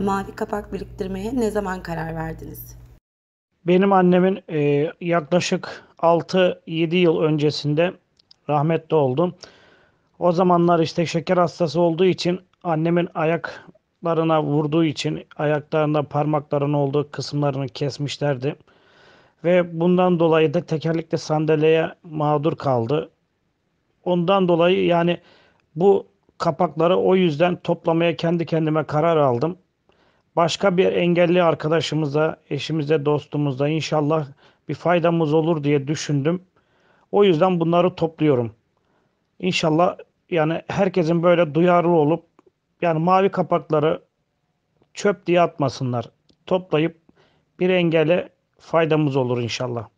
mavi kapak biriktirmeye ne zaman karar verdiniz? Benim annemin e, yaklaşık 6-7 yıl öncesinde rahmetli oldum. O zamanlar işte şeker hastası olduğu için annemin ayaklarına vurduğu için ayaklarında parmaklarının olduğu kısımlarını kesmişlerdi. Ve bundan dolayı da tekerlekli sandalyeye mağdur kaldı. Ondan dolayı yani bu kapakları o yüzden toplamaya kendi kendime karar aldım başka bir engelli arkadaşımıza, eşimize, dostumuza inşallah bir faydamız olur diye düşündüm. O yüzden bunları topluyorum. İnşallah yani herkesin böyle duyarlı olup yani mavi kapakları çöp diye atmasınlar. Toplayıp bir engele faydamız olur inşallah.